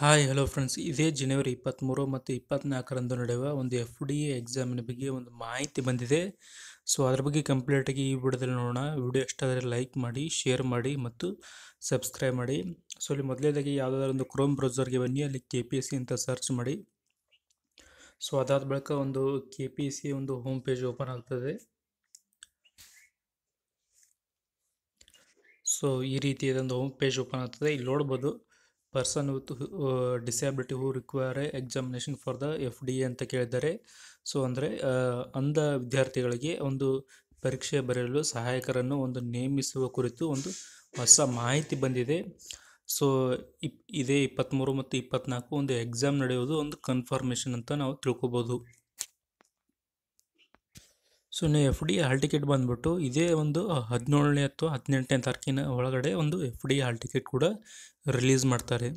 hi hello friends ಇದೇ ಜನವರಿ ಇಪ್ಪತ್ತ್ಮೂರು ಮತ್ತು ಇಪ್ಪತ್ತ್ನಾಲ್ಕರಂದು ನಡೆಯುವ ಒಂದು ಎಫ್ ಡಿ ಎ ಎಕ್ಸಾಮಿನ ಬಗ್ಗೆ ಒಂದು ಮಾಹಿತಿ ಬಂದಿದೆ ಸೊ ಅದ್ರ ಬಗ್ಗೆ ಕಂಪ್ಲೀಟಾಗಿ ಈ ವಿಡಿಯೋದಲ್ಲಿ ನೋಡೋಣ ವಿಡಿಯೋ ಎಷ್ಟಾದರೆ ಲೈಕ್ ಮಾಡಿ ಶೇರ್ ಮಾಡಿ ಮತ್ತು ಸಬ್ಸ್ಕ್ರೈಬ್ ಮಾಡಿ ಸೊ ಇಲ್ಲಿ ಮೊದಲೇದಾಗಿ ಯಾವುದಾದ್ರೂ ಒಂದು ಕ್ರೋಮ್ ಬ್ರೌಸರ್ಗೆ ಬನ್ನಿ ಅಲ್ಲಿ ಕೆ ಪಿ ಎಸ್ ಸಿ ಅಂತ ಸರ್ಚ್ ಮಾಡಿ ಸೊ ಅದಾದ ಬಳಿಕ ಒಂದು ಕೆ ಪಿ ಎಸ್ ಸಿ ಒಂದು ಹೋಮ್ ಪೇಜ್ ಓಪನ್ ಆಗ್ತದೆ ಸೊ ಈ ರೀತಿಯಾದ ಒಂದು ಹೋಮ್ ಪೇಜ್ ಓಪನ್ ಆಗ್ತದೆ ಇಲ್ಲಿ ನೋಡ್ಬೋದು person with disability who require examination for the F D ಅಂತ ಕೇಳಿದ್ದಾರೆ ಸೊ ಅಂದರೆ ಅಂಧ ವಿದ್ಯಾರ್ಥಿಗಳಿಗೆ ಒಂದು ಪರೀಕ್ಷೆ ಬರೆಯಲು ಸಹಾಯಕರನ್ನು ಒಂದು ನೇಮಿಸುವ ಕುರಿತು ಒಂದು ಹೊಸ ಮಾಹಿತಿ ಬಂದಿದೆ ಸೊ ಇಪ್ ಇದೇ ಇಪ್ಪತ್ತ್ಮೂರು ಮತ್ತು ಇಪ್ಪತ್ನಾಲ್ಕು ಒಂದು ಎಕ್ಸಾಮ್ ನಡೆಯೋದು ಒಂದು ಕನ್ಫರ್ಮೇಷನ್ ಅಂತ ನಾವು ತಿಳ್ಕೊಬೋದು ಸೊ ನೀವು ಎಫ್ ಡಿ ಹಾಲ್ ಟಿಕೆಟ್ ಬಂದುಬಿಟ್ಟು ಇದೇ ಒಂದು ಹದಿನೇಳನೇ ಅಥವಾ ಹದಿನೆಂಟನೇ ತಾರೀಕಿನ ಒಳಗಡೆ ಒಂದು ಎಫ್ ಡಿ ಹಾಲ್ ಟಿಕೆಟ್ ಕೂಡ ರಿಲೀಸ್ ಮಾಡ್ತಾರೆ